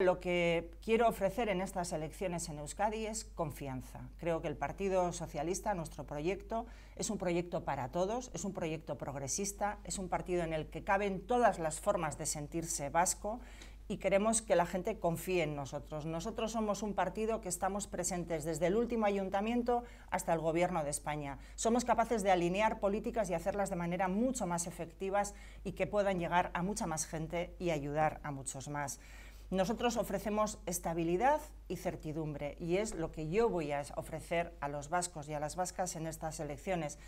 Lo que quiero ofrecer en estas elecciones en Euskadi es confianza. Creo que el Partido Socialista, nuestro proyecto, es un proyecto para todos, es un proyecto progresista, es un partido en el que caben todas las formas de sentirse vasco y queremos que la gente confíe en nosotros. Nosotros somos un partido que estamos presentes desde el último ayuntamiento hasta el gobierno de España. Somos capaces de alinear políticas y hacerlas de manera mucho más efectivas y que puedan llegar a mucha más gente y ayudar a muchos más. Nosotros ofrecemos estabilidad y certidumbre y es lo que yo voy a ofrecer a los vascos y a las vascas en estas elecciones.